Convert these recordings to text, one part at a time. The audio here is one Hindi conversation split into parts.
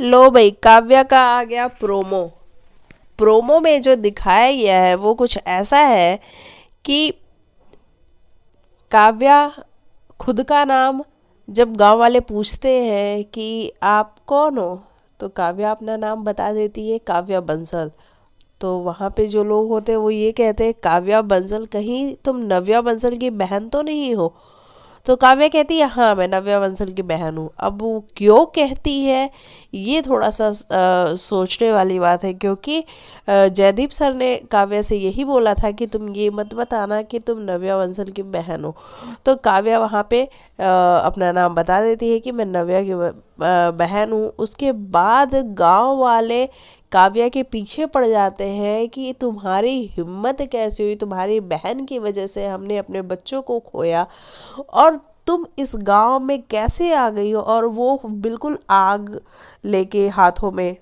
लो भाई काव्य का आ गया प्रोमो प्रोमो में जो दिखाया गया है वो कुछ ऐसा है कि काव्या खुद का नाम जब गांव वाले पूछते हैं कि आप कौन हो तो काव्या अपना नाम बता देती है काव्या बंसल तो वहाँ पे जो लोग होते हैं वो ये कहते हैं काव्या बंसल कहीं तुम नव्या बंसल की बहन तो नहीं हो तो काव्या कहती है हाँ मैं नव्या बंसल की बहन हूँ अब वो क्यों कहती है ये थोड़ा सा आ, सोचने वाली बात है क्योंकि जयदीप सर ने काव्या से यही बोला था कि तुम ये मत बताना कि तुम नव्या बंसल की बहन हो तो काव्या वहाँ पे आ, अपना नाम बता देती है कि मैं नव्या की बहन हूँ उसके बाद गांव वाले काव्या के पीछे पड़ जाते हैं कि तुम्हारी हिम्मत कैसे हुई तुम्हारी बहन की वजह से हमने अपने बच्चों को खोया और तुम इस गांव में कैसे आ गई हो और वो बिल्कुल आग लेके हाथों में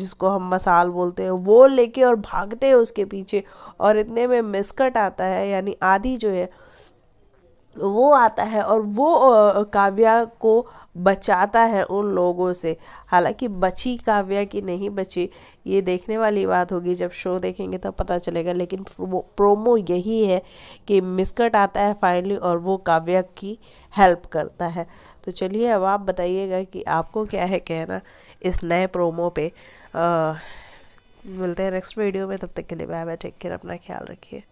जिसको हम मसाल बोलते हैं वो लेके और भागते हैं उसके पीछे और इतने में मिस्कट आता है यानी आधी जो है वो आता है और वो काव्या को बचाता है उन लोगों से हालांकि बची काव्या की नहीं बची ये देखने वाली बात होगी जब शो देखेंगे तब पता चलेगा लेकिन प्रोमो, प्रोमो यही है कि मिसकट आता है फाइनली और वो काव्या की हेल्प करता है तो चलिए अब आप बताइएगा कि आपको क्या है कहना इस नए प्रोमो पे आ, मिलते हैं नेक्स्ट वीडियो में तब तक के लिए बाय बाय टेक केयर अपना ख्याल रखिए